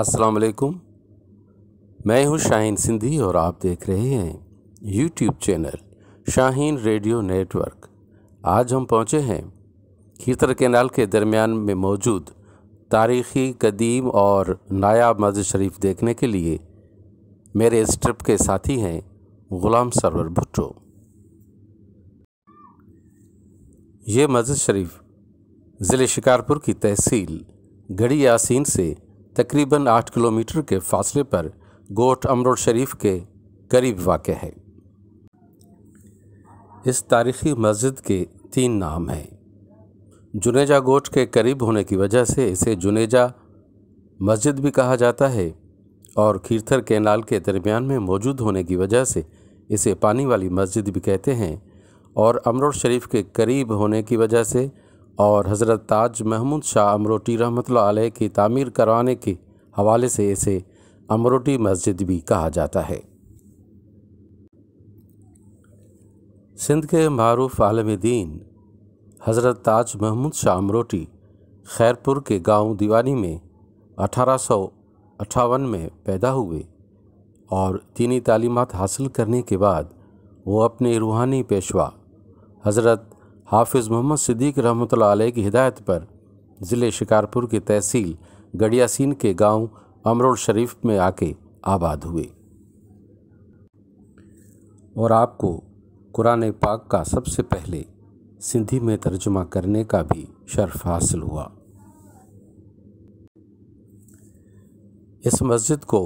अस्सलाम वालेकुम मैं हूं शाहीन सिंधी और आप देख रहे हैं YouTube channel Shaheen radio network आज हम पहुंचे हैं खीतर कैनाल के दरमियान में मौजूद तारीख़ी कदीम और नायाब मस्जिद शरीफ देखने के लिए मेरे इस ट्रिप के साथी हैं ग़ुलाम सरवर भुट्टो ये मस्जिद शरीफ ज़िले शिकारपुर की तहसील गढ़ी यासीन से तकरीबन आठ किलोमीटर के फासले पर गोट अमरोड शरीफ के करीब वाक़ है इस तारीख़ी मस्जिद के तीन नाम हैं जुनेजा गोट के करीब होने की वजह से इसे जुनेजा मस्जिद भी कहा जाता है और खीरथर कैनाल के दरमियान में मौजूद होने की वजह से इसे पानी वाली मस्जिद भी कहते हैं और अमरोड शरीफ के करीब होने की वजह से और हज़रत ताज महमूद शाह अमरोटी रहमत की तामीर करवाने के हवाले से इसे अमरोटी मस्जिद भी कहा जाता है सिंध के मरूफ आलम दीन हज़रत ताज महमूद शाह अमरोटी खैरपुर के गांव दीवानी में अठारह में पैदा हुए और तीनी तालीमत हासिल करने के बाद वो अपने रूहानी पेशवा हज़रत हाफिज़ मोहम्मद सिद्दीक रहमत की हिदायत पर ज़िले शिकारपुर की तहसील गड़ियासिन के गांव अमरोल शरीफ में आके आबाद हुए और आपको कुरान पाक का सबसे पहले सिंधी में तर्जमा करने का भी शर्फ हासिल हुआ इस मस्जिद को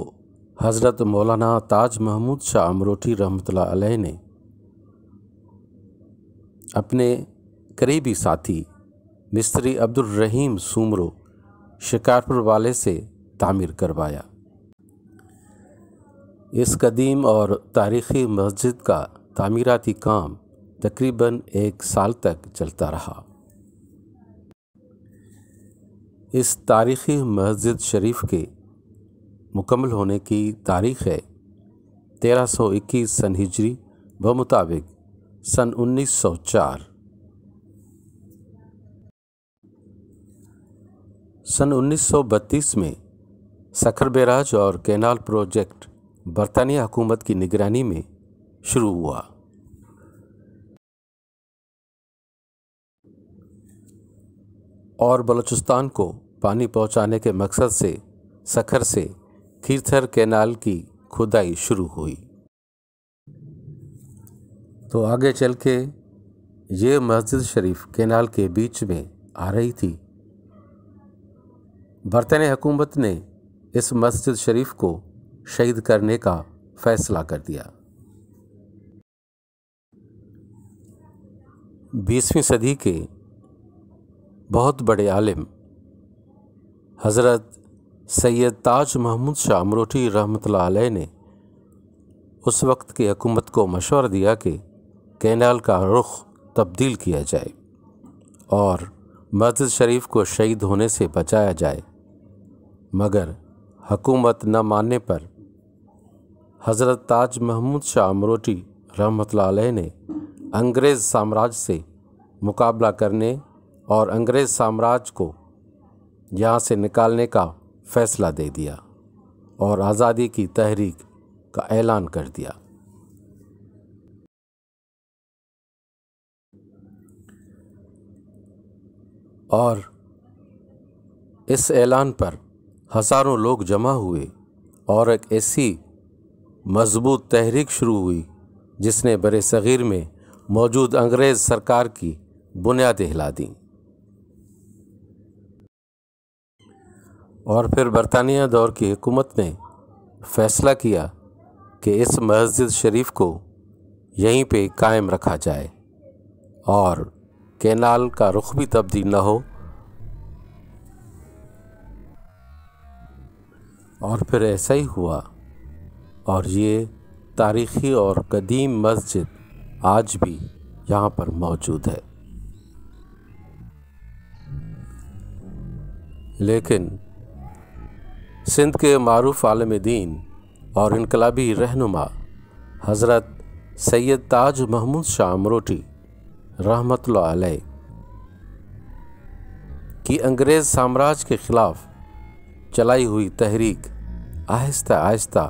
हज़रत मौलाना ताज महमूद शाह अमरोठी रहमत ने अपने करीबी साथी मिस्त्री अब्दुल रहीम सूमरो शिकारपुर वाले से तामीर करवाया इस कदीम और तारीख़ी मस्जिद का तामीराती काम तकरीबन एक साल तक चलता रहा इस तारीख़ी मस्जिद शरीफ के मुकम्मल होने की तारीख़ है 1321 सन हिजरी व मुताबिक सन 1904 सन 1932 में सखर बेराज और कैनाल प्रोजेक्ट बरतानिया हुकूमत की निगरानी में शुरू हुआ और बलूचिस्तान को पानी पहुंचाने के मकसद से सखर से खीरथर कैनाल की खुदाई शुरू हुई तो आगे चल के ये मस्जिद शरीफ केनाल के बीच में आ रही थी बरतन हुकूमत ने इस मस्जिद शरीफ को शहीद करने का फैसला कर दिया बीसवीं सदी के बहुत बड़े आलिम हज़रत सैयद ताज महमूद शाह अमरोठी रहमत ने उस वक्त की हुकूमत को मशवर दिया कि कैनाल का रुख तब्दील किया जाए और मस्जिद शरीफ को शहीद होने से बचाया जाए मगर हकूमत न मानने पर हज़रत ताज महमूद शाह अमरोटी रहमत ने अंग्रेज़ साम्राज्य से मुकाबला करने और अंग्रेज़ साम्राज्य को यहाँ से निकालने का फ़ैसला दे दिया और आज़ादी की तहरीक का ऐलान कर दिया और इस ऐलान पर हज़ारों लोग जमा हुए और एक ऐसी मजबूत तहरीक शुरू हुई जिसने बर सग़ीर में मौजूद अंग्रेज़ सरकार की बुनियादें हिला दी और फिर बरतानिया दौर की हुकूमत ने फ़ैसला किया कि इस मस्जिद शरीफ को यहीं पे कायम रखा जाए और कैनाल का रुख भी तब्दील न हो और फिर ऐसा ही हुआ और ये तारीख़ी और कदीम मस्जिद आज भी यहाँ पर मौजूद है लेकिन सिंध के मरूफ आलम दीन और इनकलाबी रहनुमा हज़रत सैयद ताज महमूद शाह अमरोटी रहमत की अंग्रेज़ साम्राज्य के खिलाफ चलाई हुई तहरीक आहिस्ता आहिस्ता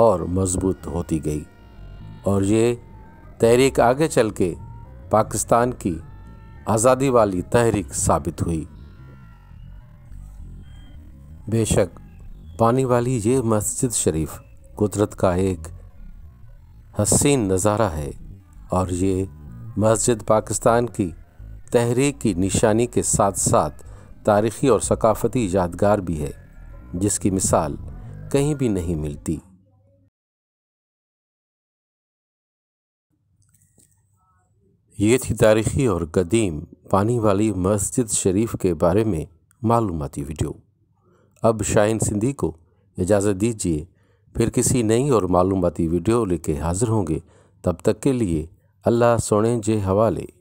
और मजबूत होती गई और ये तहरीक आगे चल के पाकिस्तान की आज़ादी वाली तहरीक साबित हुई बेशक पानी वाली ये मस्जिद शरीफ कुदरत का एक हसीन नज़ारा है और ये मस्जिद पाकिस्तान की तहरीक की निशानी के साथ साथ तारीखी और सकाफती यादगार भी है जिसकी मिसाल कहीं भी नहीं मिलती ये थी तारीखी और कदीम पानी वाली मस्जिद शरीफ के बारे में मालूमती वीडियो अब शाइन सिंधी को इजाज़त दीजिए फिर किसी नई और मालूमती वीडियो लेके हाज़िर होंगे तब तक के लिए अल्लाह सोने जे हवाले